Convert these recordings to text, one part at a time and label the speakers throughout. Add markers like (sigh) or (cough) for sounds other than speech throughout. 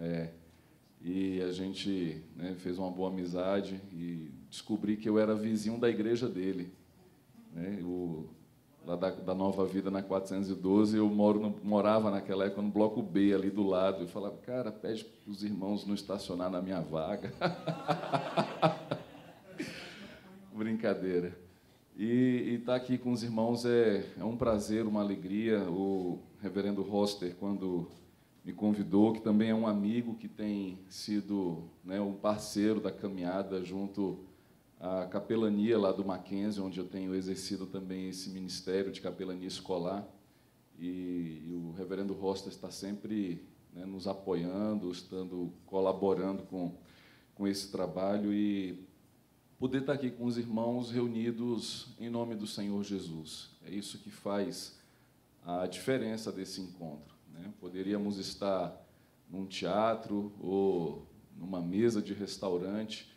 Speaker 1: É, e a gente né, fez uma boa amizade e descobri que eu era vizinho da igreja dele. Né, o, lá da, da, Nova Vida, na 412, eu no, morava naquela época no bloco B, ali do lado. Eu falava, cara, pede para os irmãos não estacionar na minha vaga. (laughs) Brincadeira. E estar tá aqui com os irmãos é, é um prazer, uma alegria. O reverendo Roster, quando me convidou, que também é um amigo que tem sido né, um parceiro da caminhada junto à capelania lá do Mackenzie, onde eu tenho exercido também esse ministério de capelania escolar. E, e o reverendo Rosta está sempre né, nos apoiando, estando colaborando com, com esse trabalho e poder estar aqui com os irmãos reunidos em nome do Senhor Jesus. É isso que faz a diferença desse encontro. Né? Poderíamos estar num teatro ou numa mesa de restaurante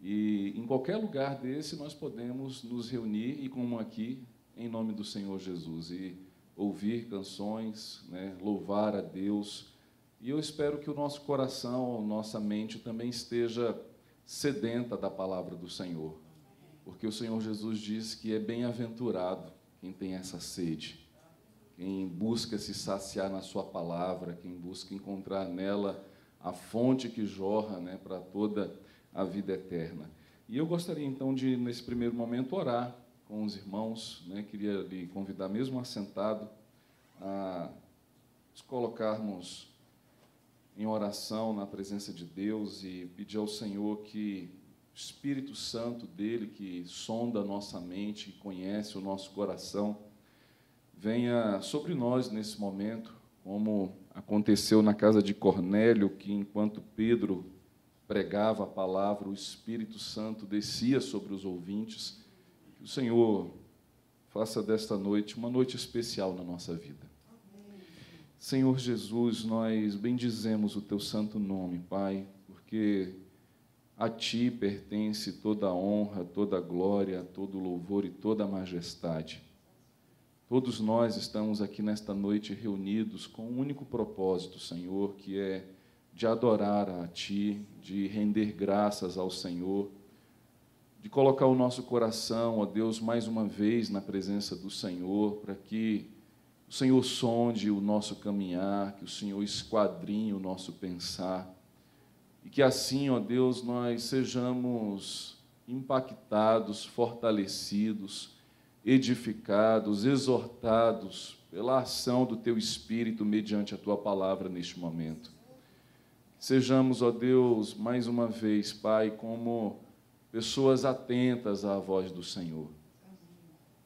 Speaker 1: e em qualquer lugar desse nós podemos nos reunir e como aqui em nome do Senhor Jesus e ouvir canções, né? louvar a Deus. E eu espero que o nosso coração, nossa mente também esteja sedenta da palavra do Senhor, porque o Senhor Jesus diz que é bem-aventurado quem tem essa sede quem busca se saciar na sua palavra, quem busca encontrar nela a fonte que jorra né, para toda a vida eterna. E eu gostaria então de, nesse primeiro momento, orar com os irmãos, né? queria lhe convidar, mesmo assentado, a nos colocarmos em oração na presença de Deus e pedir ao Senhor que o Espírito Santo dele, que sonda a nossa mente, que conhece o nosso coração, venha sobre nós nesse momento, como aconteceu na casa de Cornélio, que enquanto Pedro pregava a palavra, o Espírito Santo descia sobre os ouvintes. Que o Senhor faça desta noite uma noite especial na nossa vida. Senhor Jesus, nós bendizemos o teu santo nome, Pai, porque a ti pertence toda a honra, toda a glória, todo o louvor e toda a majestade. Todos nós estamos aqui nesta noite reunidos com um único propósito, Senhor, que é de adorar a Ti, de render graças ao Senhor, de colocar o nosso coração, ó Deus, mais uma vez na presença do Senhor, para que o Senhor sonde o nosso caminhar, que o Senhor esquadrinhe o nosso pensar, e que assim, ó Deus, nós sejamos impactados, fortalecidos, edificados, exortados pela ação do teu espírito mediante a tua palavra neste momento. Sejamos, ó Deus, mais uma vez, Pai, como pessoas atentas à voz do Senhor.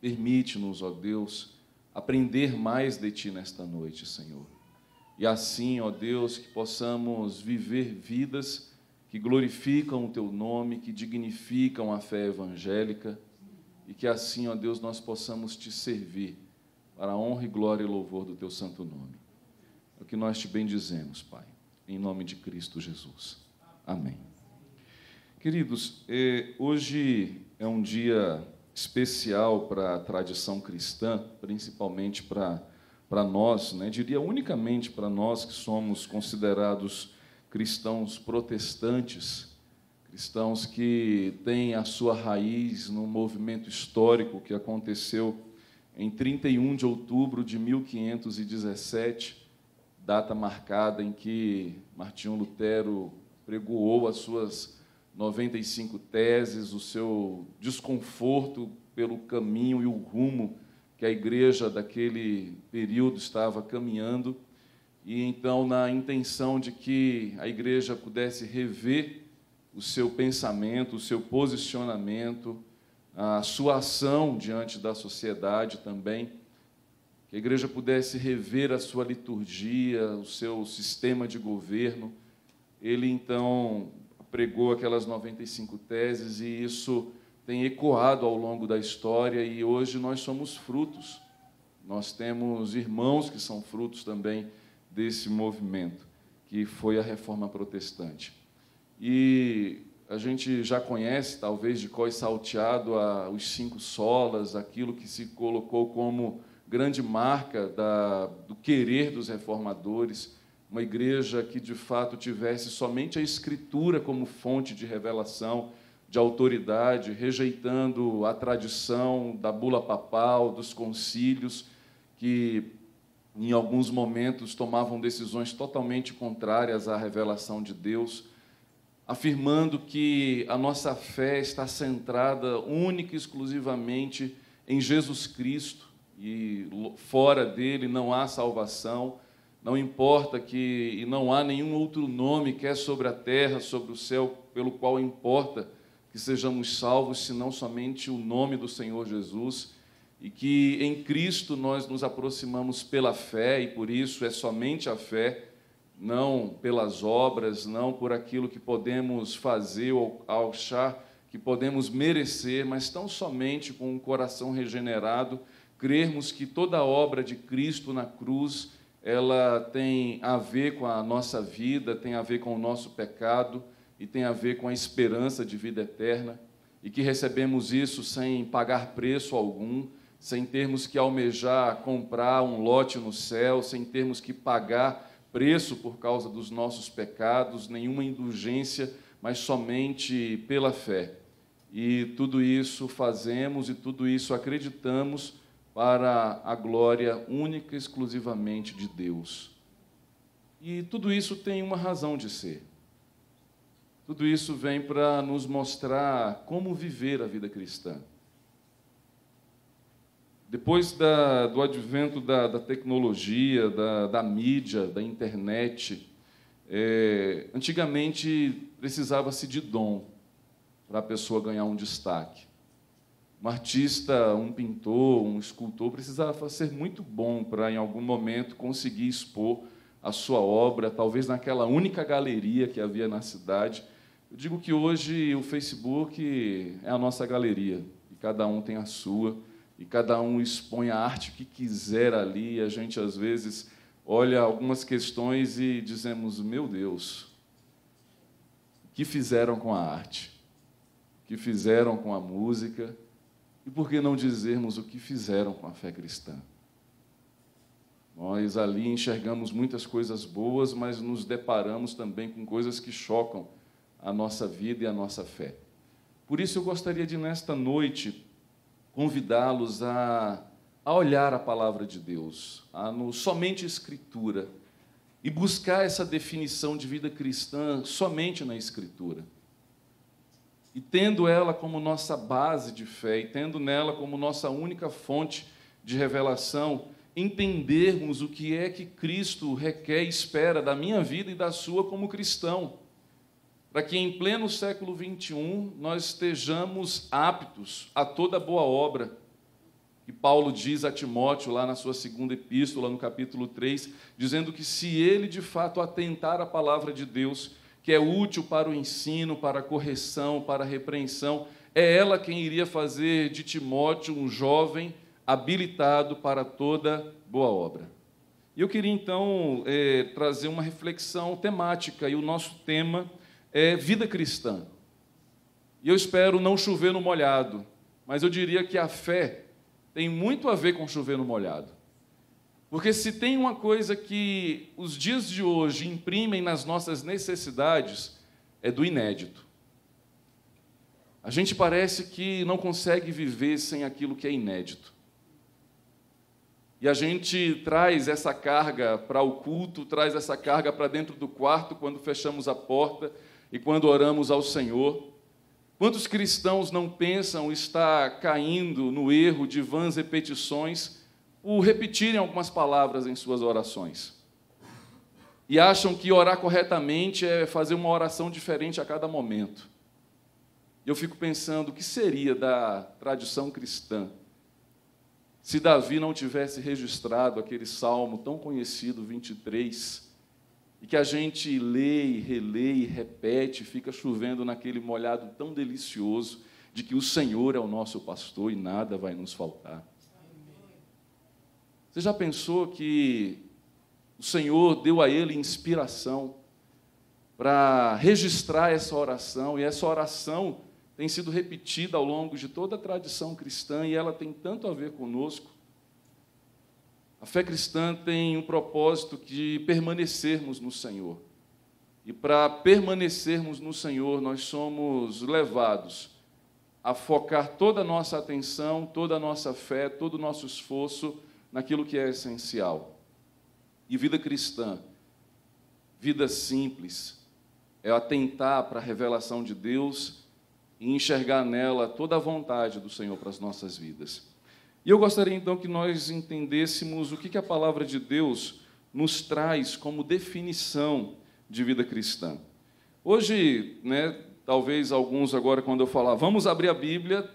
Speaker 1: Permite-nos, ó Deus, aprender mais de ti nesta noite, Senhor. E assim, ó Deus, que possamos viver vidas que glorificam o teu nome, que dignificam a fé evangélica e que assim, ó Deus, nós possamos te servir para a honra e glória e louvor do teu santo nome. É o que nós te bendizemos, Pai, em nome de Cristo Jesus. Amém. Queridos, eh, hoje é um dia especial para a tradição cristã, principalmente para para nós, né? diria unicamente para nós que somos considerados cristãos protestantes, cristãos que têm a sua raiz no movimento histórico que aconteceu em 31 de outubro de 1517, data marcada em que Martinho Lutero pregoou as suas 95 teses, o seu desconforto pelo caminho e o rumo que a igreja daquele período estava caminhando, e então, na intenção de que a igreja pudesse rever o seu pensamento, o seu posicionamento, a sua ação diante da sociedade também. Que a igreja pudesse rever a sua liturgia, o seu sistema de governo. Ele então pregou aquelas 95 teses e isso tem ecoado ao longo da história e hoje nós somos frutos. Nós temos irmãos que são frutos também desse movimento, que foi a reforma protestante. E a gente já conhece, talvez, de Coi Salteado, a, os cinco solas, aquilo que se colocou como grande marca da, do querer dos reformadores, uma igreja que de fato tivesse somente a escritura como fonte de revelação, de autoridade, rejeitando a tradição da bula papal, dos concílios, que em alguns momentos tomavam decisões totalmente contrárias à revelação de Deus afirmando que a nossa fé está centrada única e exclusivamente em Jesus Cristo e fora dele não há salvação. Não importa que e não há nenhum outro nome que é sobre a terra, sobre o céu, pelo qual importa que sejamos salvos, senão somente o nome do Senhor Jesus, e que em Cristo nós nos aproximamos pela fé, e por isso é somente a fé não pelas obras, não por aquilo que podemos fazer ou achar que podemos merecer, mas tão somente com um coração regenerado, crermos que toda a obra de Cristo na cruz, ela tem a ver com a nossa vida, tem a ver com o nosso pecado e tem a ver com a esperança de vida eterna, e que recebemos isso sem pagar preço algum, sem termos que almejar comprar um lote no céu, sem termos que pagar preço por causa dos nossos pecados, nenhuma indulgência, mas somente pela fé. E tudo isso fazemos e tudo isso acreditamos para a glória única e exclusivamente de Deus. E tudo isso tem uma razão de ser. Tudo isso vem para nos mostrar como viver a vida cristã. Depois da, do advento da, da tecnologia, da, da, mídia, da internet, é, antigamente precisava-se de dom para a pessoa ganhar um destaque. Um artista, um pintor, um escultor precisava ser muito bom para, em algum momento, conseguir expor a sua obra, talvez naquela única galeria que havia na cidade. Eu digo que hoje o Facebook é a nossa galeria e cada um tem a sua e cada um expõe a arte que quiser ali. A gente, às vezes, olha algumas questões e dizemos: Meu Deus, o que fizeram com a arte? O que fizeram com a música? E por que não dizermos o que fizeram com a fé cristã? Nós ali enxergamos muitas coisas boas, mas nos deparamos também com coisas que chocam a nossa vida e a nossa fé. Por isso eu gostaria de, nesta noite, convidá-los a, a olhar a palavra de Deus, a no, somente a Escritura, e buscar essa definição de vida cristã somente na Escritura. E tendo ela como nossa base de fé, e tendo nela como nossa única fonte de revelação, entendermos o que é que Cristo requer e espera da minha vida e da sua como cristão para que em pleno século XXI nós estejamos aptos a toda boa obra que Paulo diz a Timóteo lá na sua segunda epístola, no capítulo 3, dizendo que se ele de fato atentar à palavra de Deus, que é útil para o ensino, para a correção, para a repreensão, é ela quem iria fazer de Timóteo um jovem habilitado para toda boa obra. E eu queria então eh, trazer uma reflexão temática, e o nosso tema é vida cristã. E eu espero não chover no molhado, mas eu diria que a fé tem muito a ver com chover no molhado. Porque se tem uma coisa que os dias de hoje imprimem nas nossas necessidades, é do inédito. A gente parece que não consegue viver sem aquilo que é inédito. E a gente traz essa carga para o culto, traz essa carga para dentro do quarto quando fechamos a porta, e quando oramos ao Senhor. Quantos cristãos não pensam estar caindo no erro de vãs repetições por repetirem algumas palavras em suas orações? E acham que orar corretamente é fazer uma oração diferente a cada momento. Eu fico pensando o que seria da tradição cristã se Davi não tivesse registrado aquele salmo tão conhecido, 23, e que a gente lê e relê e repete, fica chovendo naquele molhado tão delicioso de que o Senhor é o nosso pastor e nada vai nos faltar. Você já pensou que o Senhor deu a ele inspiração para registrar essa oração e essa oração tem sido repetida ao longo de toda a tradição cristã e ela tem tanto a ver conosco a fé cristã tem um propósito de permanecermos no Senhor. E para permanecermos no Senhor, nós somos levados a focar toda a nossa atenção, toda a nossa fé, todo o nosso esforço naquilo que é essencial. E vida cristã, vida simples, é atentar para a revelação de Deus e enxergar nela toda a vontade do Senhor para as nossas vidas. E eu gostaria então que nós entendêssemos o que a palavra de Deus nos traz como definição de vida cristã. Hoje, né, talvez alguns agora, quando eu falar, vamos abrir a Bíblia,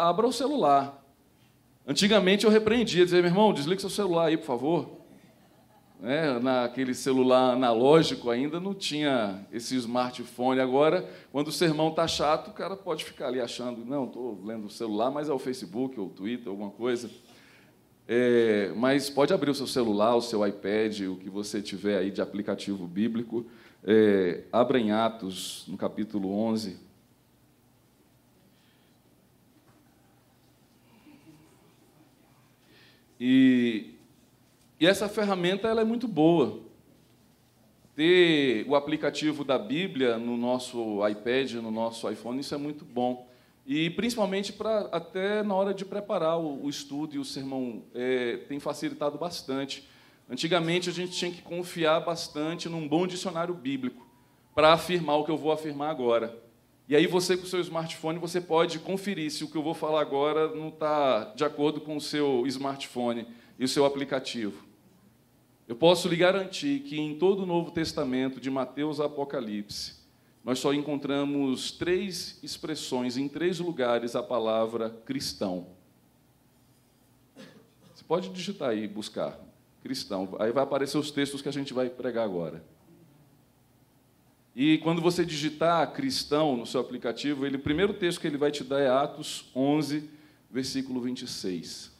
Speaker 1: abra o celular. Antigamente eu repreendia, dizia, meu irmão, desliga seu celular aí, por favor né, naquele celular analógico ainda, não tinha esse smartphone. Agora, quando o sermão está chato, o cara pode ficar ali achando, não, estou lendo o celular, mas é o Facebook ou o Twitter, alguma coisa. É, mas pode abrir o seu celular, o seu iPad, o que você tiver aí de aplicativo bíblico. É, abra em Atos, no capítulo 11. E e essa ferramenta ela é muito boa. Ter o aplicativo da Bíblia no nosso iPad, no nosso iPhone, isso é muito bom. E principalmente para até na hora de preparar o, o estudo e o sermão é, tem facilitado bastante. Antigamente a gente tinha que confiar bastante num bom dicionário bíblico para afirmar o que eu vou afirmar agora. E aí você com o seu smartphone você pode conferir se o que eu vou falar agora não está de acordo com o seu smartphone e o seu aplicativo. Eu posso lhe garantir que em todo o Novo Testamento, de Mateus a Apocalipse, nós só encontramos três expressões, em três lugares, a palavra cristão. Você pode digitar aí, buscar, cristão. Aí vai aparecer os textos que a gente vai pregar agora. E quando você digitar cristão no seu aplicativo, ele, o primeiro texto que ele vai te dar é Atos 11, versículo 26.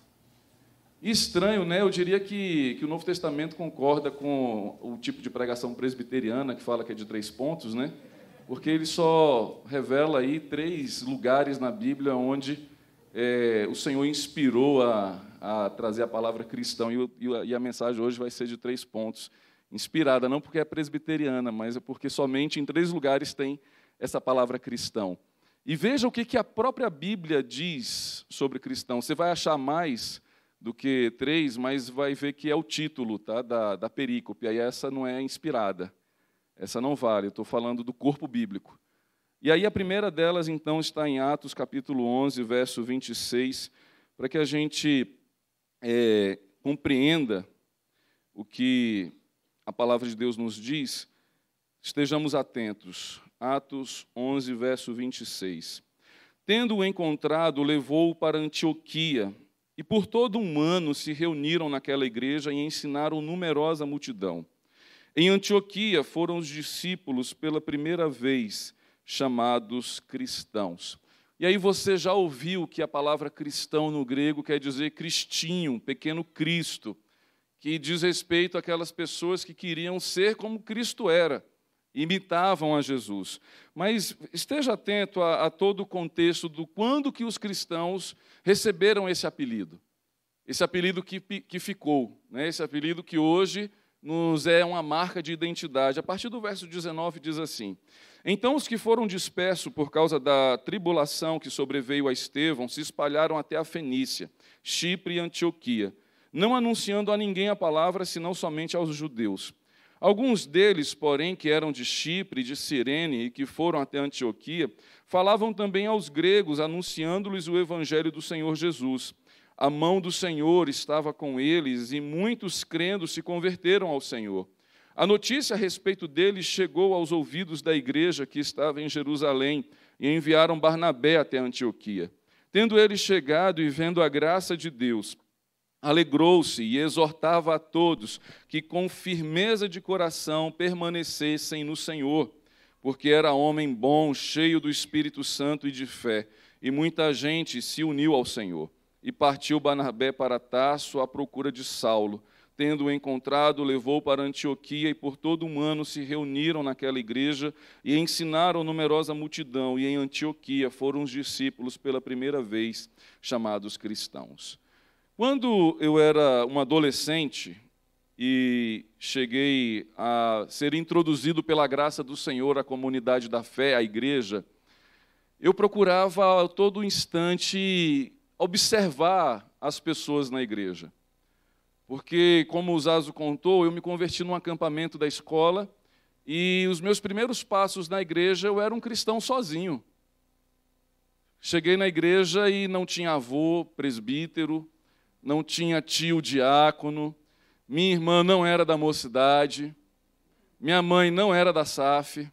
Speaker 1: Estranho, né? Eu diria que, que o Novo Testamento concorda com o tipo de pregação presbiteriana que fala que é de três pontos, né? Porque ele só revela aí três lugares na Bíblia onde é, o Senhor inspirou a, a, trazer a palavra cristão e, e a mensagem hoje vai ser de três pontos. Inspirada, não porque é presbiteriana, mas é porque somente em três lugares tem essa palavra cristão. E veja o que, que a própria Bíblia diz sobre cristão. Você vai achar mais do que três, mas vai ver que é o título tá, da, da perícope. Aí essa não é inspirada. Essa não vale. Eu estou falando do corpo bíblico. E aí a primeira delas, então, está em Atos capítulo 11, verso 26, para que a gente é, compreenda o que a palavra de Deus nos diz, estejamos atentos. Atos 11, verso 26. Tendo o encontrado, levou-o para Antioquia, e por todo um ano se reuniram naquela igreja e ensinaram numerosa multidão. Em Antioquia foram os discípulos pela primeira vez chamados cristãos. E aí você já ouviu que a palavra cristão no grego quer dizer cristinho, pequeno Cristo, que diz respeito àquelas pessoas que queriam ser como Cristo era imitavam a Jesus. Mas esteja atento a, a, todo o contexto do quando que os cristãos receberam esse apelido. Esse apelido que, que ficou, né? esse apelido que hoje nos é uma marca de identidade. A partir do verso 19 diz assim: Então os que foram dispersos por causa da tribulação que sobreveio a Estevão se espalharam até a Fenícia, Chipre e Antioquia, não anunciando a ninguém a palavra, senão somente aos judeus. Alguns deles, porém, que eram de Chipre, de Cirene e que foram até Antioquia, falavam também aos gregos, anunciando-lhes o evangelho do Senhor Jesus. A mão do Senhor estava com eles e muitos crendo se converteram ao Senhor. A notícia a respeito deles chegou aos ouvidos da igreja que estava em Jerusalém e enviaram Barnabé até Antioquia. Tendo ele chegado e vendo a graça de Deus, alegrou-se e exortava a todos que com firmeza de coração permanecessem no Senhor, porque era homem bom, cheio do Espírito Santo e de fé, e muita gente se uniu ao Senhor. E partiu Barnabé para Tarso à procura de Saulo. Tendo-o encontrado, levou para Antioquia e por todo um ano se reuniram naquela igreja e ensinaram numerosa multidão. E em Antioquia foram os discípulos pela primeira vez chamados cristãos. Quando eu era um adolescente e cheguei a ser introduzido pela graça do Senhor à comunidade da fé, à igreja, eu procurava a todo instante observar as pessoas na igreja. Porque, como o Zazo contou, eu me converti num acampamento da escola e os meus primeiros passos na igreja eu era um cristão sozinho. Cheguei na igreja e não tinha avô, presbítero, não tinha tio diácono, minha irmã não era da mocidade, minha mãe não era da SAF.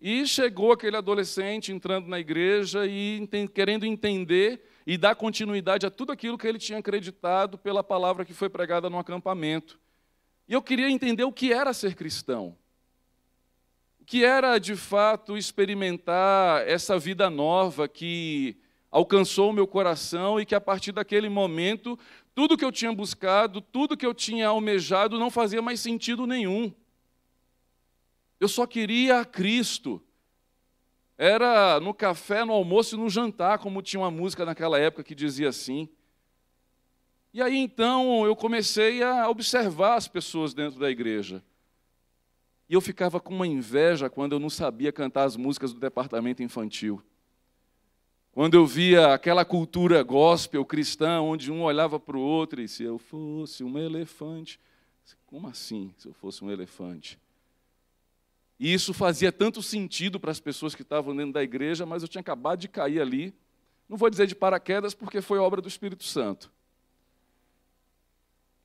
Speaker 1: E chegou aquele adolescente entrando na igreja e querendo entender e dar continuidade a tudo aquilo que ele tinha acreditado pela palavra que foi pregada no acampamento. E eu queria entender o que era ser cristão. O que era, de fato, experimentar essa vida nova que alcançou o meu coração e que a partir daquele momento, tudo que eu tinha buscado, tudo que eu tinha almejado não fazia mais sentido nenhum. Eu só queria a Cristo. Era no café, no almoço e no jantar, como tinha uma música naquela época que dizia assim. E aí então eu comecei a observar as pessoas dentro da igreja. E eu ficava com uma inveja quando eu não sabia cantar as músicas do departamento infantil. Quando eu via aquela cultura gospel cristã, onde um olhava para o outro e se eu fosse um elefante, como assim, se eu fosse um elefante? E isso fazia tanto sentido para as pessoas que estavam dentro da igreja, mas eu tinha acabado de cair ali. Não vou dizer de paraquedas, porque foi obra do Espírito Santo.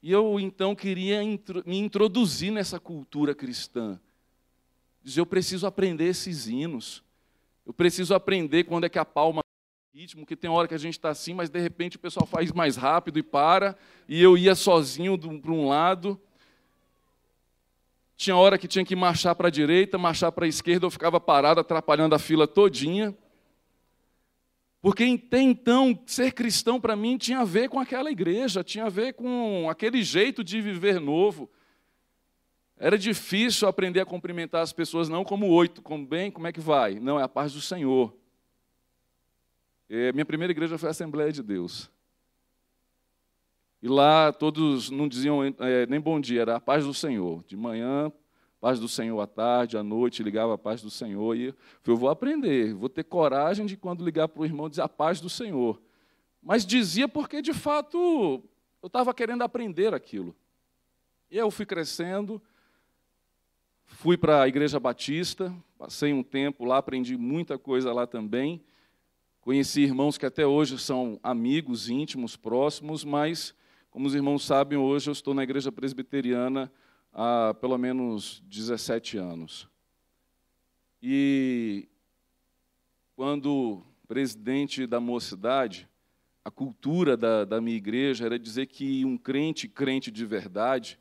Speaker 1: E eu então queria me introduzir nessa cultura cristã. Dizer, eu preciso aprender esses hinos. Eu preciso aprender quando é que a palma ritmo, que tem hora que a gente está assim, mas de repente o pessoal faz mais rápido e para, e eu ia sozinho para um lado. Tinha hora que tinha que marchar para a direita, marchar para a esquerda, eu ficava parado, atrapalhando a fila todinha. Porque até então, ser cristão para mim tinha a ver com aquela igreja, tinha a ver com aquele jeito de viver novo. Era difícil aprender a cumprimentar as pessoas, não como oito, como bem, como é que vai? Não, é a paz do Senhor. É, minha primeira igreja foi a Assembleia de Deus. E lá todos não diziam é, nem bom dia, era a paz do Senhor. De manhã, paz do Senhor à tarde, à noite, ligava a paz do Senhor. E eu, eu vou aprender, vou ter coragem de quando ligar para o irmão dizer a paz do Senhor. Mas dizia porque, de fato, eu estava querendo aprender aquilo. e Eu fui crescendo, fui para a Igreja Batista, passei um tempo lá, aprendi muita coisa lá também. Conheci irmãos que até hoje são amigos íntimos, próximos, mas, como os irmãos sabem, hoje eu estou na igreja presbiteriana há pelo menos 17 anos. E quando presidente da mocidade, a cultura da, da, minha igreja era dizer que um crente, crente de verdade,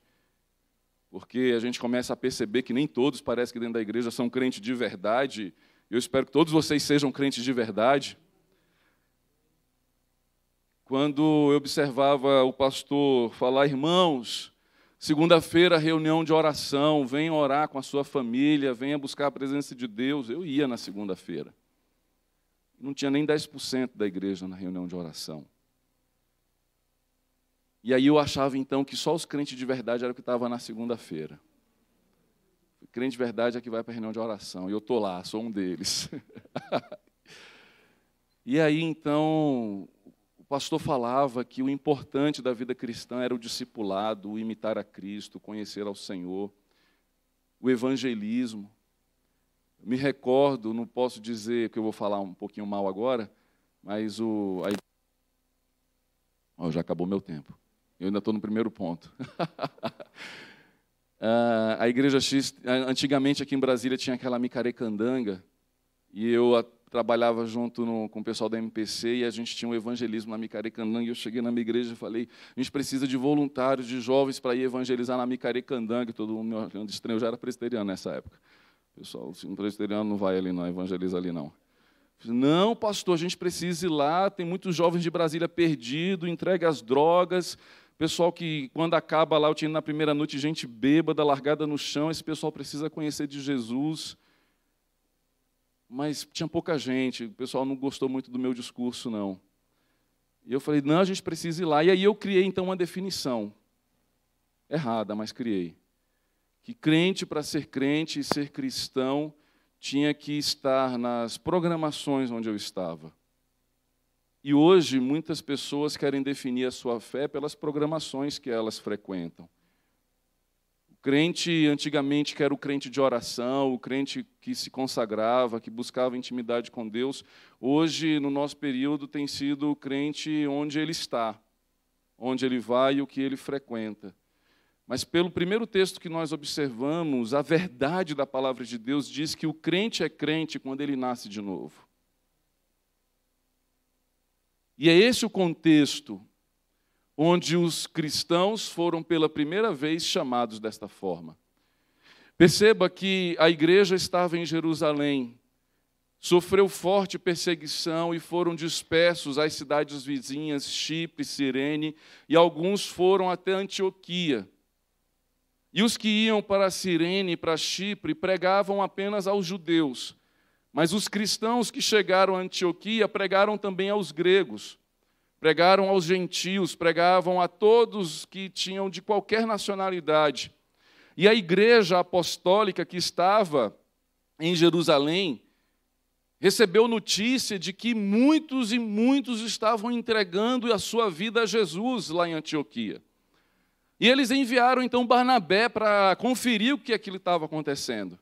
Speaker 1: porque a gente começa a perceber que nem todos parece que dentro da igreja são crentes de verdade. Eu espero que todos vocês sejam crentes de verdade. Quando eu observava o pastor falar, irmãos, segunda-feira reunião de oração, venha orar com a sua família, venha buscar a presença de Deus, eu ia na segunda-feira. Não tinha nem 10% da igreja na reunião de oração. E aí eu achava então que só os crentes de verdade eram que estavam na segunda-feira. Crente de verdade é que vai para a reunião de oração. E eu estou lá, sou um deles. (laughs) e aí então pastor falava que o importante da vida cristã era o discipulado, o imitar a Cristo, conhecer ao Senhor, o evangelismo. Me recordo, não posso dizer que eu vou falar um pouquinho mal agora, mas o. A... Oh, já acabou meu tempo. Eu ainda estou no primeiro ponto. (laughs) Ah, a igreja X, antigamente aqui em Brasília, tinha aquela micarecandanga, e eu trabalhava junto no, com o pessoal da MPC e a gente tinha um evangelismo na Micarecandang E eu cheguei na minha igreja e falei: a gente precisa de voluntários, de jovens para ir evangelizar na Micarecandang E todo mundo me olhando de estranho. Eu já era presbiteriano nessa época. Pessoal, um presbiteriano não vai ali, não, evangeliza ali, não. Não, pastor, a gente precisa ir lá. Tem muitos jovens de Brasília perdido, entrega as drogas. Pessoal que, quando acaba lá, eu tinha na primeira noite gente bêbada, largada no chão. Esse pessoal precisa conhecer de Jesus mas tinha pouca gente, o pessoal não gostou muito do meu discurso, não. E eu falei, não, a gente precisa ir lá. E aí eu criei, então, uma definição. Errada, mas criei. Que crente, para ser crente e ser cristão, tinha que estar nas programações onde eu estava. E hoje muitas pessoas querem definir a sua fé pelas programações que elas frequentam crente antigamente, que era o crente de oração, o crente que se consagrava, que buscava intimidade com Deus, hoje, no nosso período, tem sido o crente onde ele está, onde ele vai e o que ele frequenta. Mas, pelo primeiro texto que nós observamos, a verdade da palavra de Deus diz que o crente é crente quando ele nasce de novo. E é esse o contexto onde os cristãos foram pela primeira vez chamados desta forma. Perceba que a igreja estava em Jerusalém, sofreu forte perseguição e foram dispersos às cidades vizinhas, Chipre, Cirene, e alguns foram até Antioquia. E os que iam para Cirene e para Chipre pregavam apenas aos judeus, mas os cristãos que chegaram a Antioquia pregaram também aos gregos pregaram aos gentios, pregavam a todos que tinham de qualquer nacionalidade. E a igreja apostólica que estava em Jerusalém recebeu notícia de que muitos e muitos estavam entregando a sua vida a Jesus lá em Antioquia. E eles enviaram então Barnabé para conferir o que aquilo estava acontecendo.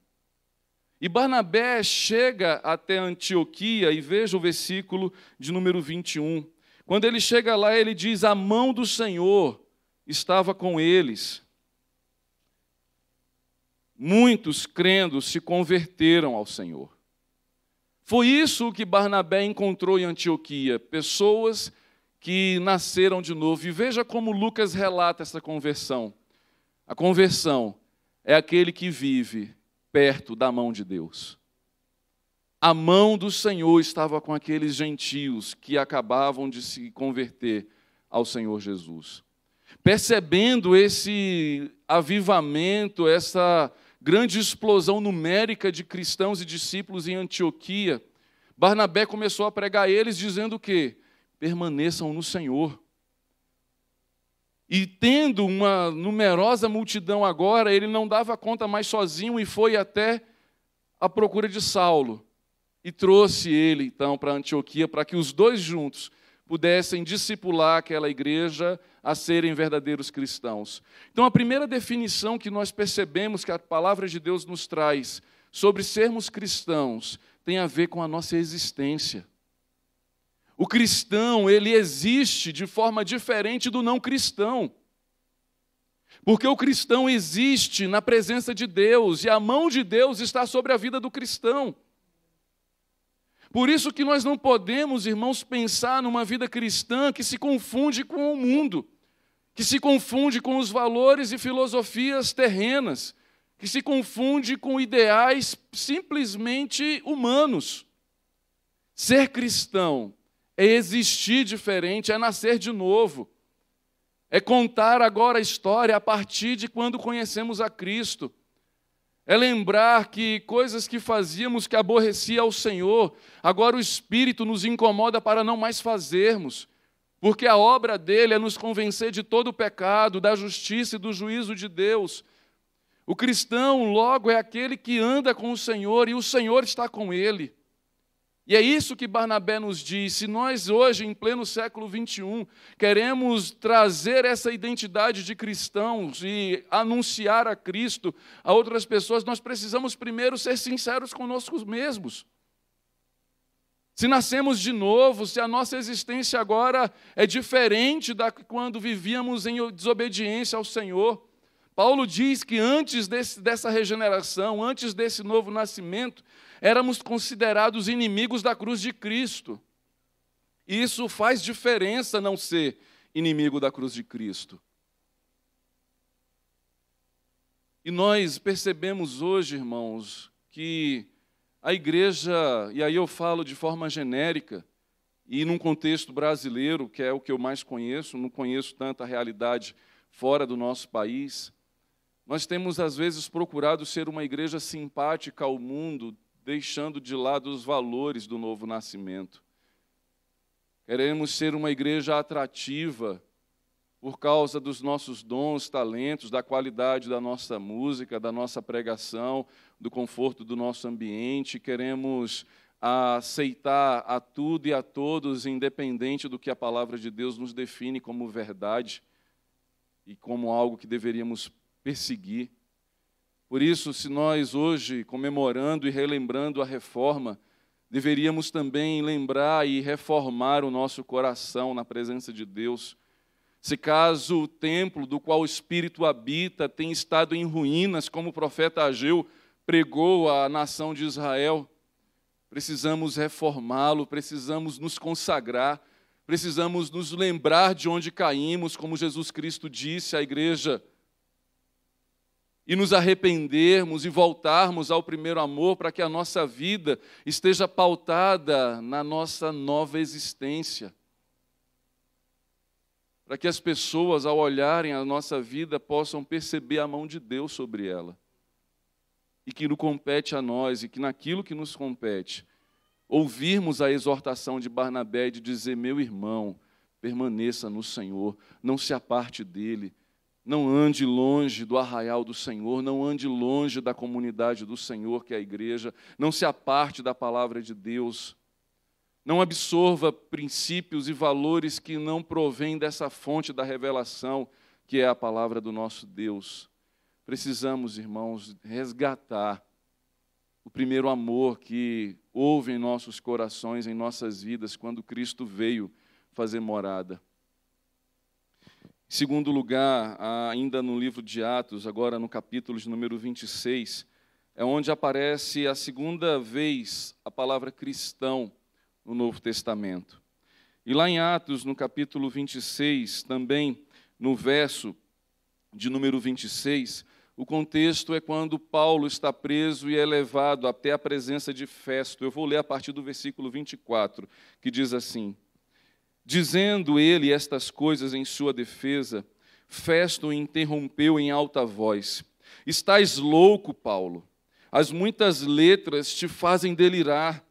Speaker 1: E Barnabé chega até Antioquia e veja o versículo de número 21. Quando ele chega lá, ele diz: A mão do Senhor estava com eles. Muitos crendo se converteram ao Senhor. Foi isso que Barnabé encontrou em Antioquia, pessoas que nasceram de novo. E veja como Lucas relata essa conversão. A conversão é aquele que vive perto da mão de Deus a mão do Senhor estava com aqueles gentios que acabavam de se converter ao Senhor Jesus. Percebendo esse avivamento, essa grande explosão numérica de cristãos e discípulos em Antioquia, Barnabé começou a pregar a eles dizendo o quê? Permaneçam no Senhor. E tendo uma numerosa multidão agora, ele não dava conta mais sozinho e foi até a procura de Saulo e trouxe ele então para Antioquia para que os dois juntos pudessem discipular aquela igreja a serem verdadeiros cristãos. Então, a primeira definição que nós percebemos que a palavra de Deus nos traz sobre sermos cristãos tem a ver com a nossa existência. O cristão, ele existe de forma diferente do não cristão. Porque o cristão existe na presença de Deus e a mão de Deus está sobre a vida do cristão. Por isso que nós não podemos, irmãos, pensar numa vida cristã que se confunde com o mundo, que se confunde com os valores e filosofias terrenas, que se confunde com ideais simplesmente humanos. Ser cristão é existir diferente, é nascer de novo. É contar agora a história a partir de quando conhecemos a Cristo é lembrar que coisas que fazíamos que aborrecia ao Senhor, agora o Espírito nos incomoda para não mais fazermos, porque a obra dele é nos convencer de todo o pecado, da justiça e do juízo de Deus. O cristão, logo, é aquele que anda com o Senhor e o Senhor está com ele. E é isso que Barnabé nos diz. Se nós hoje, em pleno século XXI, queremos trazer essa identidade de cristãos e anunciar a Cristo a outras pessoas, nós precisamos primeiro ser sinceros conosco mesmos. Se nascemos de novo, se a nossa existência agora é diferente da quando vivíamos em desobediência ao Senhor. Paulo diz que antes desse, dessa regeneração, antes desse novo nascimento, éramos considerados inimigos da cruz de Cristo. E isso faz diferença não ser inimigo da cruz de Cristo. E nós percebemos hoje, irmãos, que a igreja, e aí eu falo de forma genérica, e num contexto brasileiro, que é o que eu mais conheço, não conheço tanta realidade fora do nosso país, nós temos às vezes procurado ser uma igreja simpática ao mundo, deixando de lado os valores do novo nascimento. Queremos ser uma igreja atrativa por causa dos nossos dons, talentos, da qualidade da nossa música, da nossa pregação, do conforto do nosso ambiente. Queremos aceitar a tudo e a todos, independente do que a palavra de Deus nos define como verdade e como algo que deveríamos perseguir. Por isso, se nós hoje, comemorando e relembrando a reforma, deveríamos também lembrar e reformar o nosso coração na presença de Deus. Se caso o templo do qual o Espírito habita tem estado em ruínas, como o profeta Ageu pregou à nação de Israel, precisamos reformá-lo, precisamos nos consagrar, precisamos nos lembrar de onde caímos, como Jesus Cristo disse à igreja e nos arrependermos e voltarmos ao primeiro amor para que a nossa vida esteja pautada na nossa nova existência. Para que as pessoas, ao olharem a nossa vida, possam perceber a mão de Deus sobre ela. E que não compete a nós, e que naquilo que nos compete, ouvirmos a exortação de Barnabé de dizer: Meu irmão, permaneça no Senhor, não se aparte dele não ande longe do arraial do Senhor, não ande longe da comunidade do Senhor, que é a igreja, não se aparte da palavra de Deus. Não absorva princípios e valores que não provêm dessa fonte da revelação, que é a palavra do nosso Deus. Precisamos, irmãos, resgatar o primeiro amor que houve em nossos corações, em nossas vidas, quando Cristo veio fazer morada. Em segundo lugar, ainda no livro de Atos, agora no capítulo de número 26, é onde aparece a segunda vez a palavra cristão no Novo Testamento. E lá em Atos, no capítulo 26, também no verso de número 26, o contexto é quando Paulo está preso e é levado até a presença de Festo. Eu vou ler a partir do versículo 24, que diz assim: Dizendo ele estas coisas em sua defesa, Festo interrompeu em alta voz: Estás louco, Paulo. As muitas letras te fazem delirar.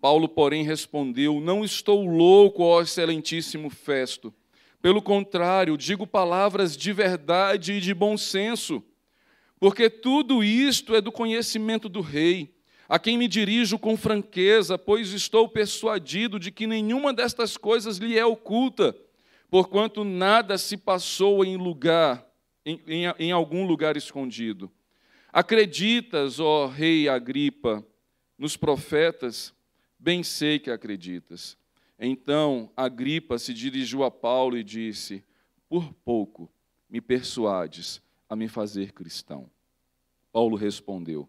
Speaker 1: Paulo, porém, respondeu: Não estou louco, ó excelentíssimo Festo. Pelo contrário, digo palavras de verdade e de bom senso, porque tudo isto é do conhecimento do rei a quem me dirijo com franqueza, pois estou persuadido de que nenhuma destas coisas lhe é oculta, porquanto nada se passou em lugar, em, em, em algum lugar escondido. Acreditas, ó rei Agripa, nos profetas? Bem sei que acreditas. Então Agripa se dirigiu a Paulo e disse: Por pouco me persuades a me fazer cristão. Paulo respondeu: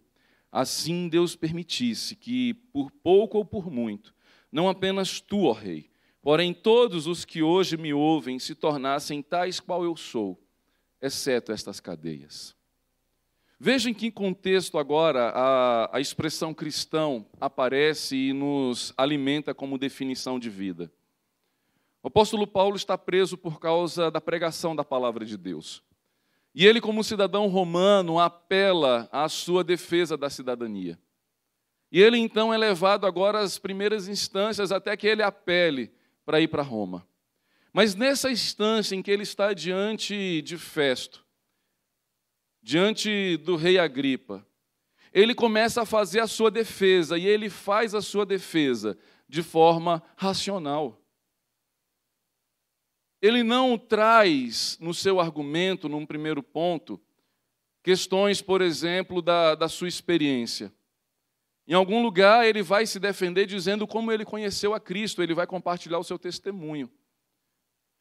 Speaker 1: Assim Deus permitisse que, por pouco ou por muito, não apenas tu, ó Rei, porém todos os que hoje me ouvem se tornassem tais qual eu sou, exceto estas cadeias. Veja em que contexto agora a, a expressão cristão aparece e nos alimenta como definição de vida. O apóstolo Paulo está preso por causa da pregação da palavra de Deus. E ele, como cidadão romano, apela à sua defesa da cidadania. E ele então é levado agora às primeiras instâncias até que ele apele para ir para Roma. Mas nessa instância em que ele está diante de Festo, diante do rei Agripa, ele começa a fazer a sua defesa e ele faz a sua defesa de forma racional ele não traz no seu argumento, num primeiro ponto, questões, por exemplo, da, da sua experiência. Em algum lugar, ele vai se defender dizendo como ele conheceu a Cristo, ele vai compartilhar o seu testemunho.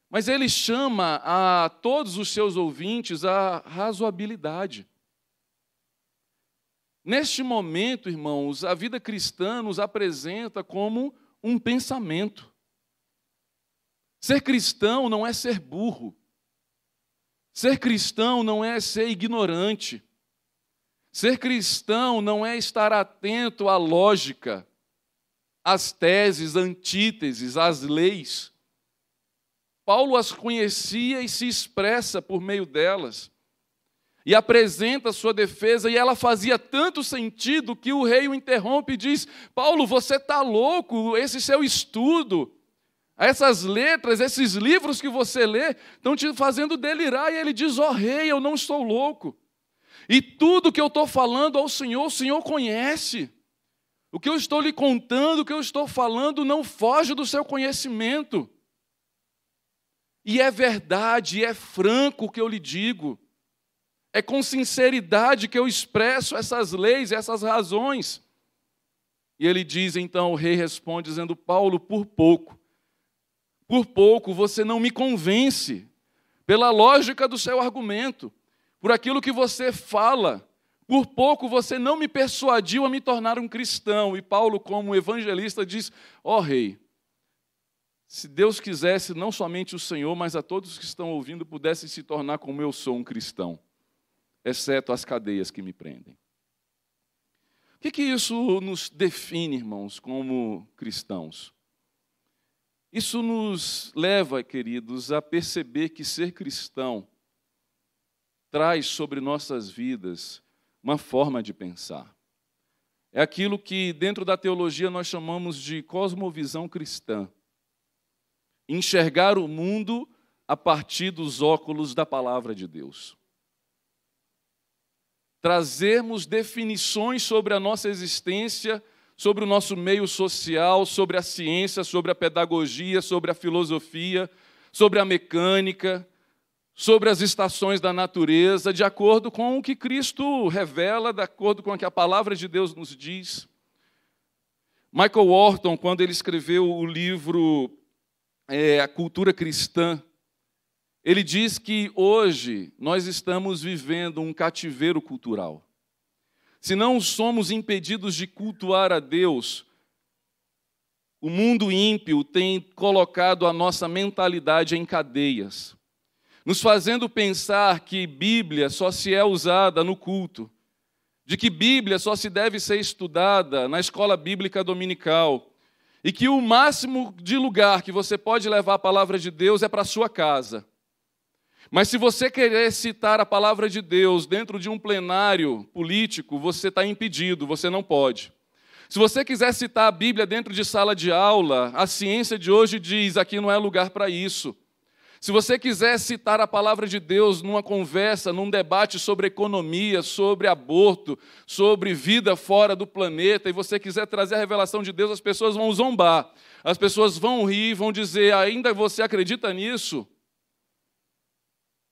Speaker 1: Mas ele chama a todos os seus ouvintes a razoabilidade. Neste momento, irmãos, a vida cristã nos apresenta como um pensamento. Ser cristão não é ser burro. Ser cristão não é ser ignorante. Ser cristão não é estar atento à lógica, às teses, antíteses, às leis. Paulo as conhecia e se expressa por meio delas. E apresenta sua defesa, e ela fazia tanto sentido que o rei o interrompe e diz: Paulo, você está louco, esse seu estudo essas letras, esses livros que você lê, estão te fazendo delirar, e ele diz: Ó oh, rei, eu não estou louco. E tudo que eu estou falando ao Senhor, o Senhor conhece. O que eu estou lhe contando, o que eu estou falando, não foge do seu conhecimento. E é verdade, é franco o que eu lhe digo. É com sinceridade que eu expresso essas leis, essas razões. E ele diz, então, o rei responde, dizendo: Paulo, por pouco por pouco você não me convence pela lógica do seu argumento, por aquilo que você fala. Por pouco você não me persuadiu a me tornar um cristão. E Paulo, como evangelista, diz: Ó oh, rei, se Deus quisesse, não somente o Senhor, mas a todos que estão ouvindo pudessem se tornar como eu sou um cristão, exceto as cadeias que me prendem. O que, que isso nos define, irmãos, como cristãos? Isso nos leva, queridos, a perceber que ser cristão traz sobre nossas vidas uma forma de pensar. É aquilo que, dentro da teologia, nós chamamos de cosmovisão cristã. Enxergar o mundo a partir dos óculos da palavra de Deus. Trazermos definições sobre a nossa existência sobre o nosso meio social, sobre a ciência, sobre a pedagogia, sobre a filosofia, sobre a mecânica, sobre as estações da natureza, de acordo com o que Cristo revela, de acordo com o que a palavra de Deus nos diz. Michael Orton, quando ele escreveu o livro é, A Cultura Cristã, ele diz que hoje nós estamos vivendo um cativeiro cultural se não somos impedidos de cultuar a Deus, o mundo ímpio tem colocado a nossa mentalidade em cadeias, nos fazendo pensar que Bíblia só se é usada no culto, de que Bíblia só se deve ser estudada na escola bíblica dominical, e que o máximo de lugar que você pode levar a palavra de Deus é para a sua casa. Mas se você querer citar a palavra de Deus dentro de um plenário político, você está impedido, você não pode. Se você quiser citar a Bíblia dentro de sala de aula, a ciência de hoje diz: aqui não é lugar para isso. Se você quiser citar a palavra de Deus numa conversa, num debate sobre economia, sobre aborto, sobre vida fora do planeta, e você quiser trazer a revelação de Deus, as pessoas vão zombar, as pessoas vão rir, vão dizer: ainda você acredita nisso?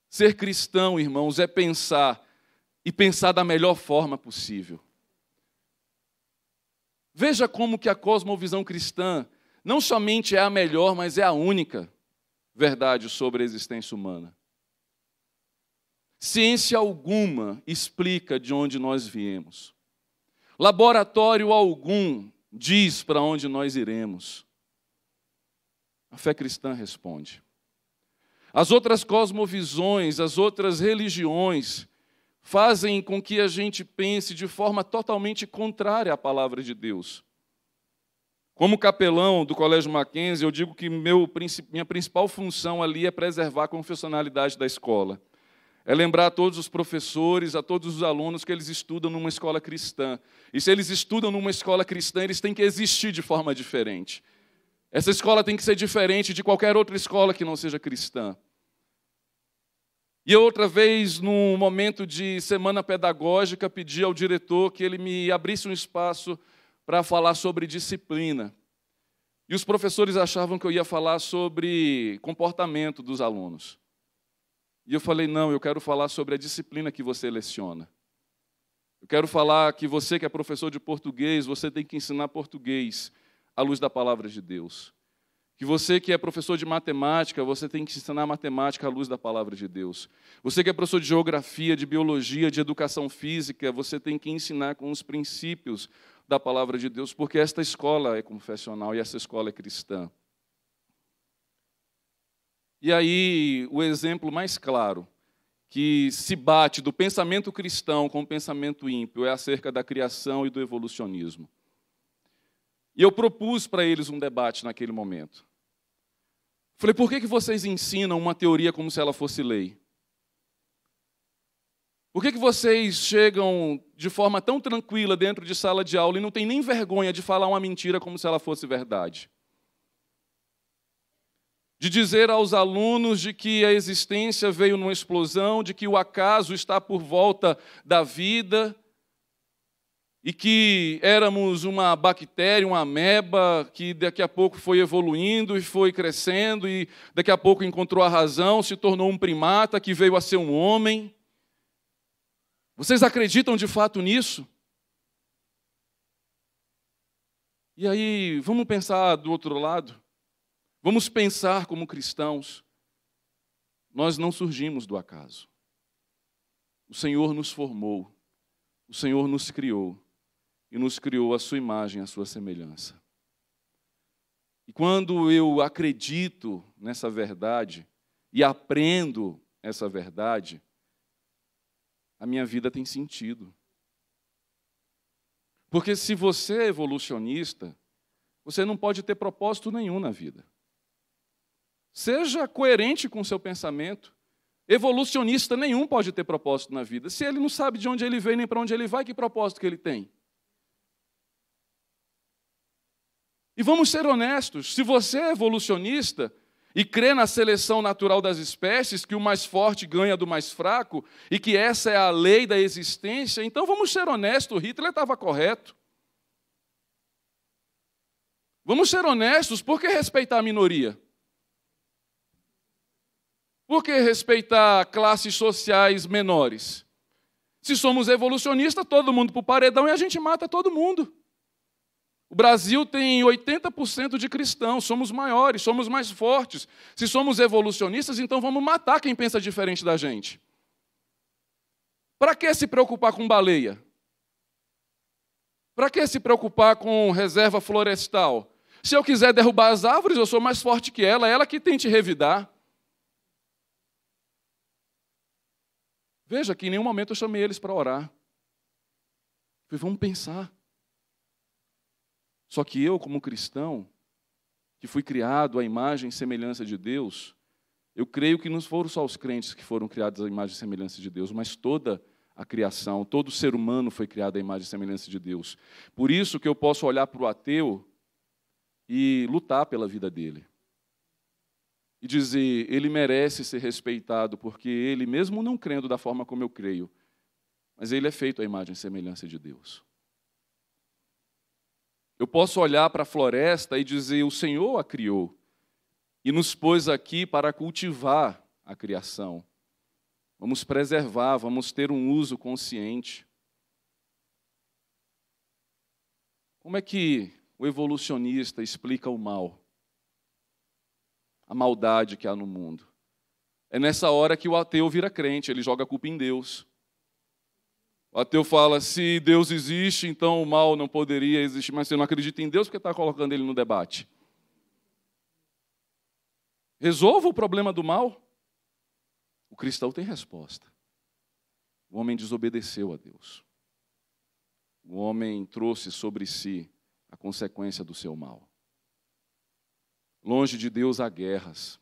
Speaker 1: Ser cristão, irmãos, é pensar e pensar da melhor forma possível. Veja como que a cosmovisão cristã não somente é a melhor, mas é a única verdade sobre a existência humana. Ciência alguma explica de onde nós viemos. Laboratório algum diz para onde nós iremos. A fé cristã responde. As outras cosmovisões, as outras religiões, fazem com que a gente pense de forma totalmente contrária à palavra de Deus. Como capelão do Colégio Mackenzie, eu digo que meu, minha principal função ali é preservar a confessionalidade da escola. É lembrar a todos os professores, a todos os alunos que eles estudam numa escola cristã. E se eles estudam numa escola cristã, eles têm que existir de forma diferente. Essa escola tem que ser diferente de qualquer outra escola que não seja cristã. E outra vez, num momento de semana pedagógica, pedi ao diretor que ele me abrisse um espaço para falar sobre disciplina. E os professores achavam que eu ia falar sobre comportamento dos alunos. E eu falei: não, eu quero falar sobre a disciplina que você leciona. Eu quero falar que você, que é professor de português, você tem que ensinar português à luz da palavra de Deus. Que você que é professor de matemática, você tem que ensinar matemática à luz da palavra de Deus. Você que é professor de geografia, de biologia, de educação física, você tem que ensinar com os princípios da palavra de Deus, porque esta escola é confessional e essa escola é cristã. E aí, o exemplo mais claro que se bate do pensamento cristão com o pensamento ímpio é acerca da criação e do evolucionismo. E eu propus para eles um debate naquele momento. Falei, por que, que vocês ensinam uma teoria como se ela fosse lei? Por que, que vocês chegam de forma tão tranquila dentro de sala de aula e não tem nem vergonha de falar uma mentira como se ela fosse verdade? de dizer aos alunos de que a existência veio numa explosão, de que o acaso está por volta da vida, e que éramos uma bactéria, uma ameba, que daqui a pouco foi evoluindo e foi crescendo, e daqui a pouco encontrou a razão, se tornou um primata que veio a ser um homem. Vocês acreditam de fato nisso? E aí, vamos pensar do outro lado? Vamos pensar como cristãos. Nós não surgimos do acaso. O Senhor nos formou, o Senhor nos criou e nos criou a sua imagem, a sua semelhança. E quando eu acredito nessa verdade e aprendo essa verdade, a minha vida tem sentido. Porque se você é evolucionista, você não pode ter propósito nenhum na vida. Seja coerente com o seu pensamento. Evolucionista nenhum pode ter propósito na vida. Se ele não sabe de onde ele veio nem para onde ele vai, que propósito que ele tem? E vamos ser honestos: se você é evolucionista e crê na seleção natural das espécies, que o mais forte ganha do mais fraco, e que essa é a lei da existência, então vamos ser honestos: Hitler estava correto. Vamos ser honestos, por que respeitar a minoria? Por que respeitar classes sociais menores? Se somos evolucionistas, todo mundo para o paredão e a gente mata todo mundo. O Brasil tem 80% de cristãos, somos maiores, somos mais fortes. Se somos evolucionistas, então vamos matar quem pensa diferente da gente. Para que se preocupar com baleia? Para que se preocupar com reserva florestal? Se eu quiser derrubar as árvores, eu sou mais forte que ela, ela que tente revidar. Veja que em nenhum momento eu chamei eles para orar. Falei, vamos pensar. Só que eu, como cristão, que fui criado à imagem e semelhança de Deus, eu creio que não foram só os crentes que foram criados à imagem e semelhança de Deus, mas toda a criação, todo ser humano foi criado à imagem e semelhança de Deus. Por isso que eu posso olhar para o ateu e lutar pela vida dele. E dizer, ele merece ser respeitado, porque ele, mesmo não crendo da forma como eu creio, mas ele é feito à imagem e semelhança de Deus. Eu posso olhar para a floresta e dizer: o Senhor a criou e nos pôs aqui para cultivar a criação. Vamos preservar, vamos ter um uso consciente. Como é que o evolucionista explica o mal? A maldade que há no mundo. É nessa hora que o ateu vira crente, ele joga a culpa em Deus. O ateu fala: se Deus existe, então o mal não poderia existir, mas você não acredita em Deus porque está colocando ele no debate. Resolva o problema do mal. O cristão tem resposta. O homem desobedeceu a Deus. O homem trouxe sobre si a consequência do seu mal. Longe de Deus há guerras,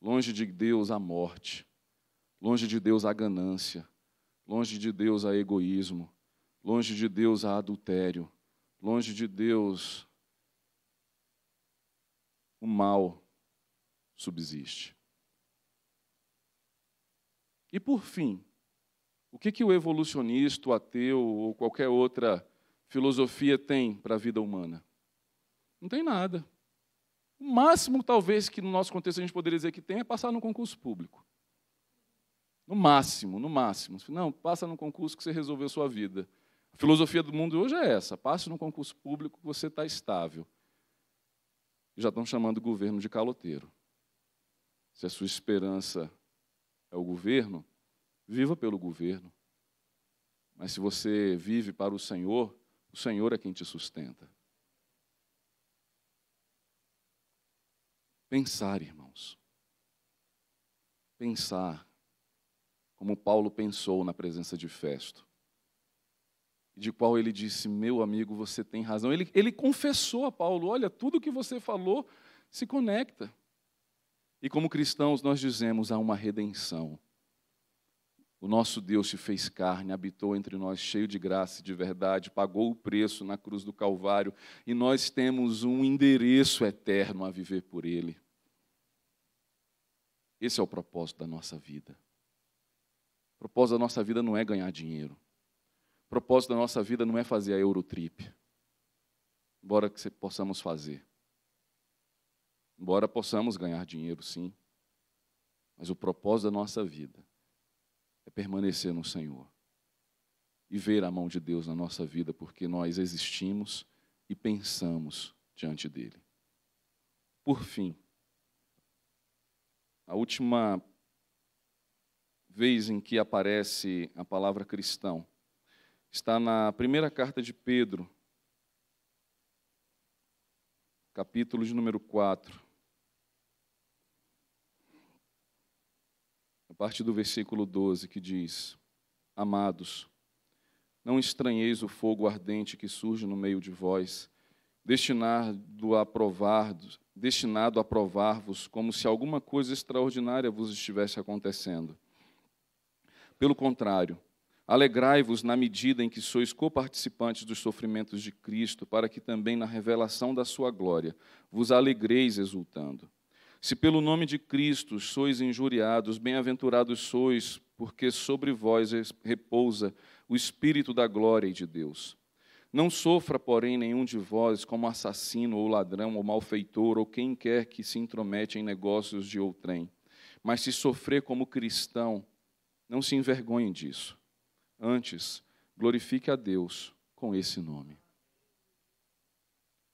Speaker 1: longe de Deus há morte, longe de Deus há ganância, Longe de Deus há egoísmo, longe de Deus há adultério, longe de Deus o mal subsiste. E por fim, o que, que o evolucionista, o ateu ou qualquer outra filosofia tem para a vida humana? Não tem nada. O máximo, talvez, que no nosso contexto a gente poderia dizer que tem é passar no concurso público. No máximo, no máximo. Não, passa num concurso que você resolveu sua vida. A filosofia do mundo hoje é essa: passe num concurso público, você está estável. E já estão chamando o governo de caloteiro. Se a sua esperança é o governo, viva pelo governo. Mas se você vive para o Senhor, o Senhor é quem te sustenta. Pensar, irmãos. Pensar como Paulo pensou na presença de Festo, de qual ele disse: Meu amigo, você tem razão. Ele, ele confessou a Paulo: Olha, tudo que você falou se conecta. E como cristãos, nós dizemos: há uma redenção. O nosso Deus se fez carne, habitou entre nós, cheio de graça e de verdade, pagou o preço na cruz do Calvário, e nós temos um endereço eterno a viver por Ele. Esse é o propósito da nossa vida. O propósito da nossa vida não é ganhar dinheiro. O propósito da nossa vida não é fazer a Eurotrip. Embora que possamos fazer. Embora possamos ganhar dinheiro, sim. Mas o propósito da nossa vida é permanecer no Senhor e ver a mão de Deus na nossa vida, porque nós existimos e pensamos diante dele. Por fim, a última vez em que aparece a palavra cristão. Está na primeira carta de Pedro, capítulo de número 4. A partir do versículo 12 que diz: Amados, não estranheis o fogo ardente que surge no meio de vós, destinado a provar, destinado a provar-vos como se alguma coisa extraordinária vos estivesse acontecendo. Pelo contrário, alegrai-vos na medida em que sois coparticipantes dos sofrimentos de Cristo, para que também na revelação da sua glória vos alegreis exultando. Se pelo nome de Cristo sois injuriados, bem-aventurados sois, porque sobre vós repousa o Espírito da glória e de Deus. Não sofra, porém, nenhum de vós como assassino, ou ladrão, ou malfeitor, ou quem quer que se intromete em negócios de outrem. Mas se sofrer como cristão, não se envergonhem disso. Antes, glorifique a Deus com esse nome.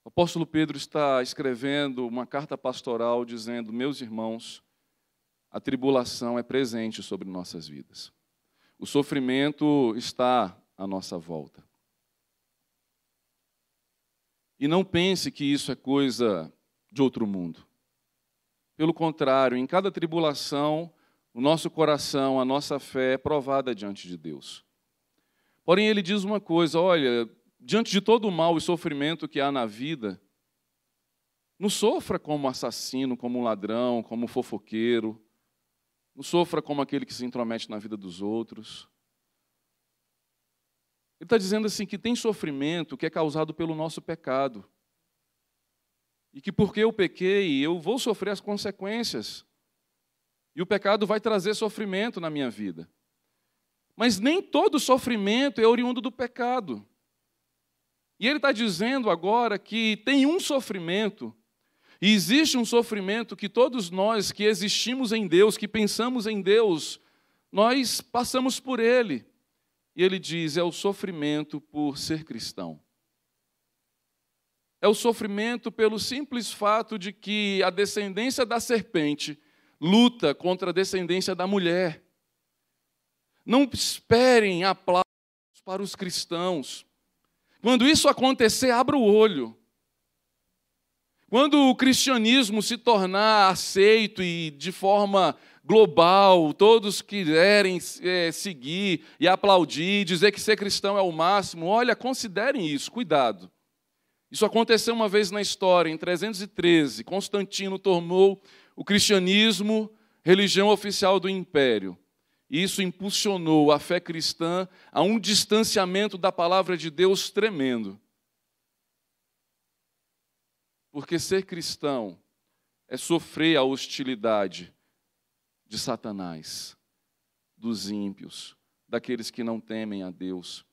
Speaker 1: O apóstolo Pedro está escrevendo uma carta pastoral dizendo: Meus irmãos, a tribulação é presente sobre nossas vidas. O sofrimento está à nossa volta. E não pense que isso é coisa de outro mundo. Pelo contrário, em cada tribulação o nosso coração, a nossa fé é provada diante de Deus. Porém, ele diz uma coisa: olha, diante de todo o mal e sofrimento que há na vida, não sofra como assassino, como ladrão, como fofoqueiro, não sofra como aquele que se intromete na vida dos outros. Ele está dizendo assim que tem sofrimento que é causado pelo nosso pecado. E que porque eu pequei, eu vou sofrer as consequências. E o pecado vai trazer sofrimento na minha vida. Mas nem todo sofrimento é oriundo do pecado. E ele está dizendo agora que tem um sofrimento, e existe um sofrimento que todos nós que existimos em Deus, que pensamos em Deus, nós passamos por ele. E ele diz: é o sofrimento por ser cristão. É o sofrimento pelo simples fato de que a descendência da serpente luta contra a descendência da mulher. Não esperem aplausos para os cristãos. Quando isso acontecer, abra o olho. Quando o cristianismo se tornar aceito e de forma global, todos quiserem é, seguir e aplaudir, dizer que ser cristão é o máximo, olha, considerem isso, cuidado. Isso aconteceu uma vez na história, em 313. Constantino tomou o cristianismo, religião oficial do império. E isso impulsionou a fé cristã a um distanciamento da palavra de Deus tremendo. Porque ser cristão é sofrer a hostilidade de Satanás, dos ímpios, daqueles que não temem a Deus.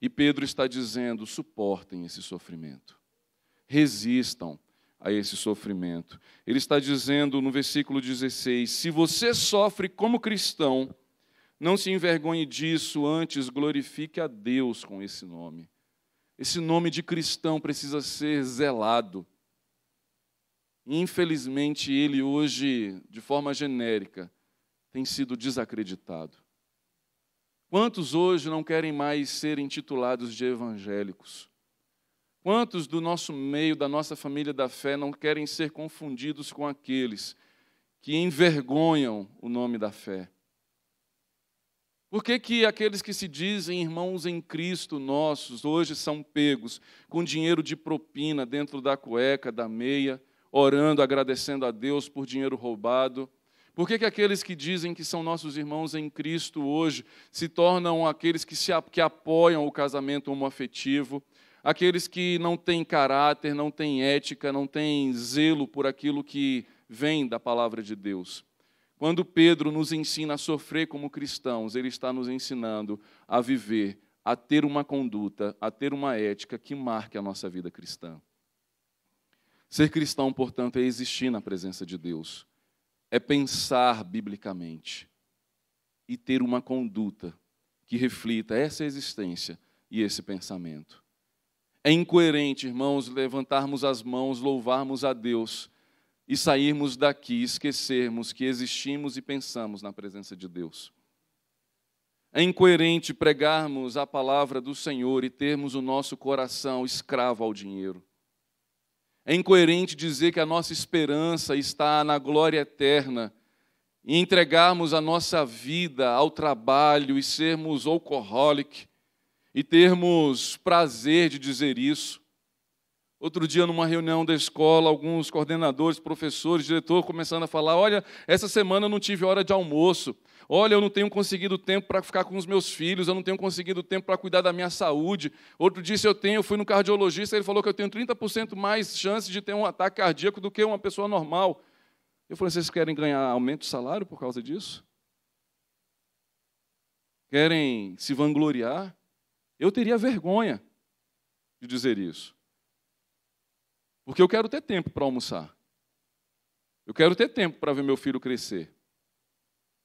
Speaker 1: E Pedro está dizendo: suportem esse sofrimento, resistam, a esse sofrimento. Ele está dizendo no versículo 16: Se você sofre como cristão, não se envergonhe disso, antes glorifique a Deus com esse nome. Esse nome de cristão precisa ser zelado. Infelizmente, ele hoje, de forma genérica, tem sido desacreditado. Quantos hoje não querem mais ser intitulados de evangélicos? Quantos do nosso meio, da nossa família da fé, não querem ser confundidos com aqueles que envergonham o nome da fé? Por que, que aqueles que se dizem irmãos em Cristo nossos hoje são pegos com dinheiro de propina dentro da cueca, da meia, orando, agradecendo a Deus por dinheiro roubado? Por que, que aqueles que dizem que são nossos irmãos em Cristo hoje se tornam aqueles que, se, que apoiam o casamento homoafetivo? aqueles que não têm caráter, não têm ética, não têm zelo por aquilo que vem da palavra de Deus. Quando Pedro nos ensina a sofrer como cristãos, ele está nos ensinando a viver, a ter uma conduta, a ter uma ética que marque a nossa vida cristã. Ser cristão, portanto, é existir na presença de Deus, é pensar biblicamente e ter uma conduta que reflita essa existência e esse pensamento. É incoerente, irmãos, levantarmos as mãos, louvarmos a Deus e sairmos daqui, esquecermos que existimos e pensamos na presença de Deus. É incoerente pregarmos a palavra do Senhor e termos o nosso coração escravo ao dinheiro. É incoerente dizer que a nossa esperança está na glória eterna e entregarmos a nossa vida ao trabalho e sermos alcoholic e termos prazer de dizer isso. Outro dia, numa reunião da escola, alguns coordenadores, professores, diretor começando a falar: Olha, essa semana eu não tive hora de almoço. Olha, eu não tenho conseguido tempo para ficar com os meus filhos, eu não tenho conseguido tempo para cuidar da minha saúde. Outro dia, se eu tenho, eu fui no cardiologista, ele falou que eu tenho 30% mais chance de ter um ataque cardíaco do que uma pessoa normal. Eu falei: Vocês querem ganhar aumento de salário por causa disso? Querem se vangloriar? Eu teria vergonha de dizer isso. Porque eu quero ter tempo para almoçar. Eu quero ter tempo para ver meu filho crescer.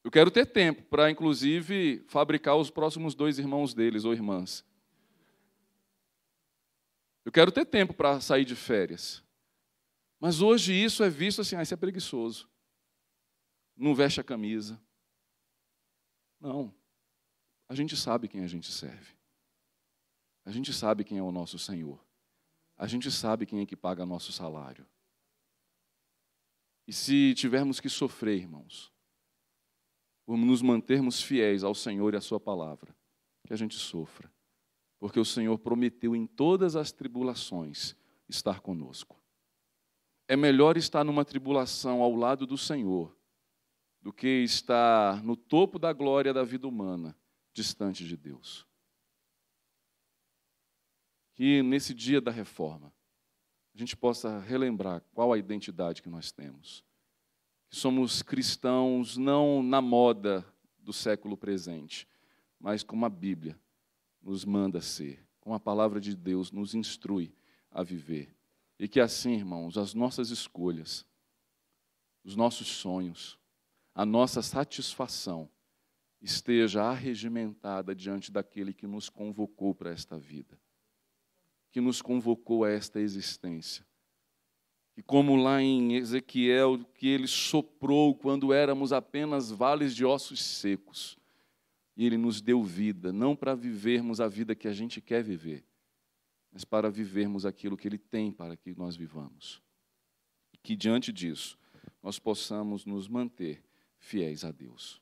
Speaker 1: Eu quero ter tempo para, inclusive, fabricar os próximos dois irmãos deles ou irmãs. Eu quero ter tempo para sair de férias. Mas hoje isso é visto assim: ah, esse é preguiçoso. Não veste a camisa. Não. A gente sabe quem a gente serve. A gente sabe quem é o nosso Senhor. A gente sabe quem é que paga nosso salário. E se tivermos que sofrer, irmãos, vamos nos mantermos fiéis ao Senhor e à Sua palavra, que a gente sofra, porque o Senhor prometeu em todas as tribulações estar conosco. É melhor estar numa tribulação ao lado do Senhor do que estar no topo da glória da vida humana, distante de Deus que nesse dia da reforma a gente possa relembrar qual a identidade que nós temos. Que somos cristãos não na moda do século presente, mas como a Bíblia nos manda ser, como a palavra de Deus nos instrui a viver. E que assim, irmãos, as nossas escolhas, os nossos sonhos, a nossa satisfação esteja arregimentada diante daquele que nos convocou para esta vida que nos convocou a esta existência. E como lá em Ezequiel, que ele soprou quando éramos apenas vales de ossos secos, e ele nos deu vida, não para vivermos a vida que a gente quer viver, mas para vivermos aquilo que ele tem para que nós vivamos. E que diante disso, nós possamos nos manter fiéis a Deus.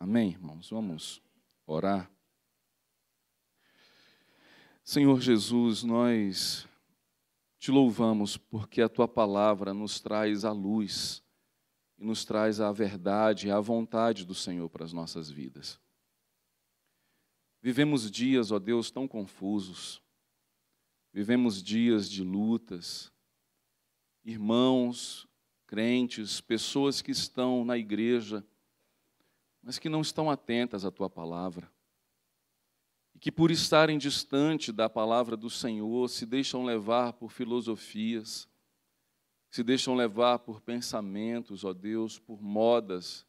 Speaker 1: Amém, irmãos? Vamos orar. Senhor Jesus, nós te louvamos porque a tua palavra nos traz a luz e nos traz a verdade, a vontade do Senhor para as nossas vidas. Vivemos dias, ó Deus, tão confusos. Vivemos dias de lutas. Irmãos, crentes, pessoas que estão na igreja, mas que não estão atentas à tua palavra que, por estarem distante da palavra do Senhor, se deixam levar por filosofias, se deixam levar por pensamentos, ó Deus, por modas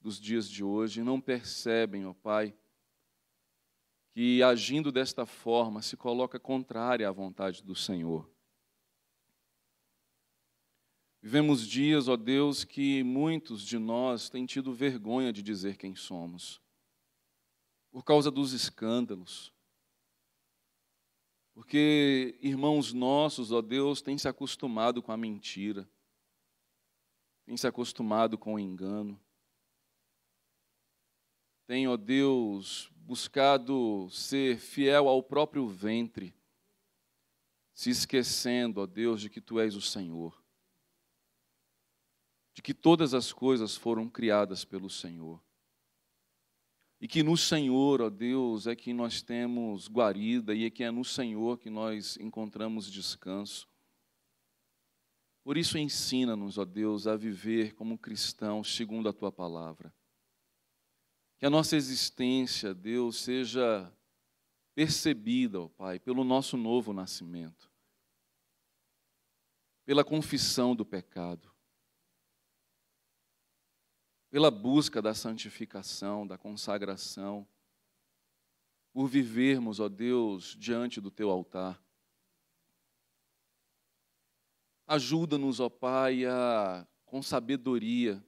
Speaker 1: dos dias de hoje, não percebem, ó Pai, que agindo desta forma se coloca contrária à vontade do Senhor. Vivemos dias, ó Deus, que muitos de nós têm tido vergonha de dizer quem somos por causa dos escândalos. Porque irmãos nossos, ó Deus, têm se acostumado com a mentira, têm se acostumado com o engano, têm, ó Deus, buscado ser fiel ao próprio ventre, se esquecendo, ó Deus, de que Tu és o Senhor, de que todas as coisas foram criadas pelo Senhor. E que no Senhor, ó Deus, é que nós temos guarida e é que é no Senhor que nós encontramos descanso. Por isso, ensina-nos, ó Deus, a viver como cristãos segundo a tua palavra. Que a nossa existência, Deus, seja percebida, ó Pai, pelo nosso novo nascimento, pela confissão do pecado, pela busca da santificação, da consagração, por vivermos, ó Deus, diante do teu altar. Ajuda-nos, ó Pai, a, com sabedoria,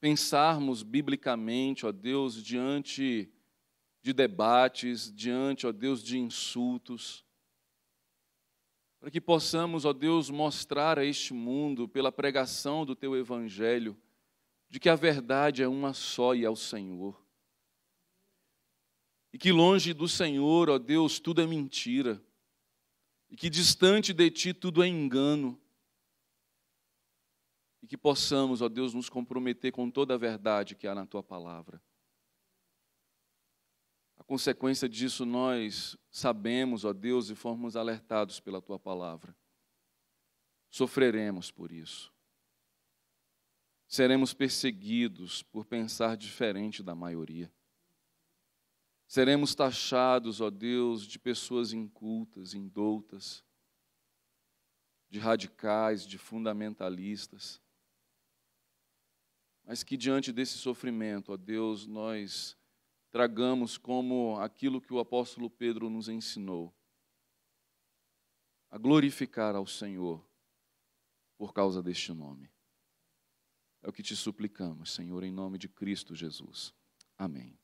Speaker 1: pensarmos biblicamente, ó Deus, diante de debates, diante, ó Deus, de insultos, para que possamos, ó Deus, mostrar a este mundo, pela pregação do teu evangelho, de que a verdade é uma só e é o Senhor. E que longe do Senhor, ó Deus, tudo é mentira. E que distante de ti tudo é engano. E que possamos, ó Deus, nos comprometer com toda a verdade que há na tua palavra. A consequência disso nós sabemos, ó Deus, e formos alertados pela tua palavra. Sofreremos por isso seremos perseguidos por pensar diferente da maioria. Seremos taxados, ó Deus, de pessoas incultas, indoutas, de radicais, de fundamentalistas. Mas que diante desse sofrimento, ó Deus, nós tragamos como aquilo que o apóstolo Pedro nos ensinou, a glorificar ao Senhor por causa deste nome. É o que te suplicamos, Senhor, em nome de Cristo Jesus. Amém.